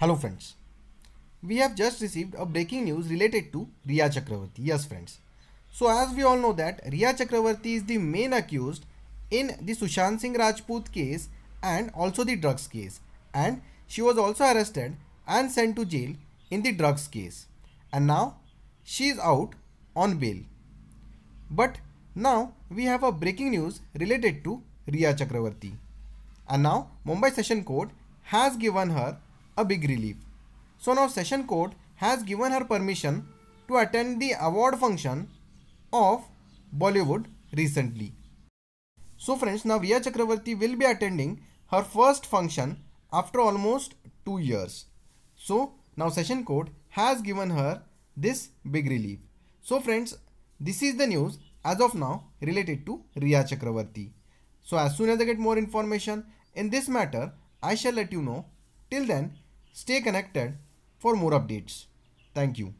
Hello friends. We have just received a breaking news related to Riya Chakravarti. Yes friends. So as we all know that Riya Chakravarti is the main accused in the Sushant Singh Rajput case and also the drugs case and she was also arrested and sent to jail in the drugs case and now she is out on bail. But now we have a breaking news related to Riya Chakravarti and now Mumbai Session Court has given her a big relief. So now session code has given her permission to attend the award function of Bollywood recently. So friends, now Riya Chakravarti will be attending her first function after almost 2 years. So now session code has given her this big relief. So friends, this is the news as of now related to Riya Chakravarti. So as soon as I get more information in this matter, I shall let you know. Till then, Stay connected for more updates. Thank you.